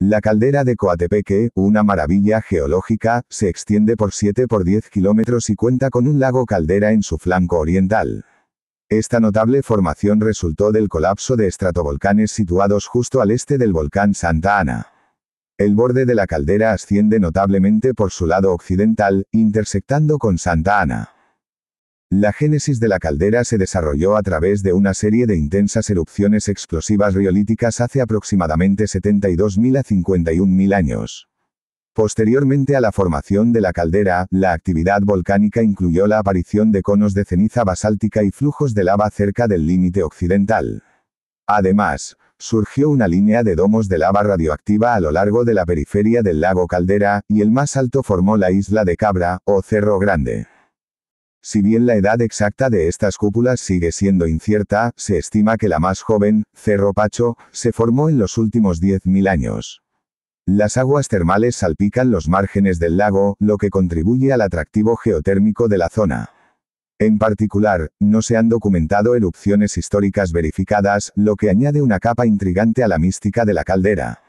La caldera de Coatepeque, una maravilla geológica, se extiende por 7 por 10 kilómetros y cuenta con un lago caldera en su flanco oriental. Esta notable formación resultó del colapso de estratovolcanes situados justo al este del volcán Santa Ana. El borde de la caldera asciende notablemente por su lado occidental, intersectando con Santa Ana. La génesis de la caldera se desarrolló a través de una serie de intensas erupciones explosivas riolíticas hace aproximadamente 72.000 a 51.000 años. Posteriormente a la formación de la caldera, la actividad volcánica incluyó la aparición de conos de ceniza basáltica y flujos de lava cerca del límite occidental. Además, surgió una línea de domos de lava radioactiva a lo largo de la periferia del lago Caldera, y el más alto formó la isla de Cabra, o Cerro Grande. Si bien la edad exacta de estas cúpulas sigue siendo incierta, se estima que la más joven, Cerro Pacho, se formó en los últimos 10.000 años. Las aguas termales salpican los márgenes del lago, lo que contribuye al atractivo geotérmico de la zona. En particular, no se han documentado erupciones históricas verificadas, lo que añade una capa intrigante a la mística de la caldera.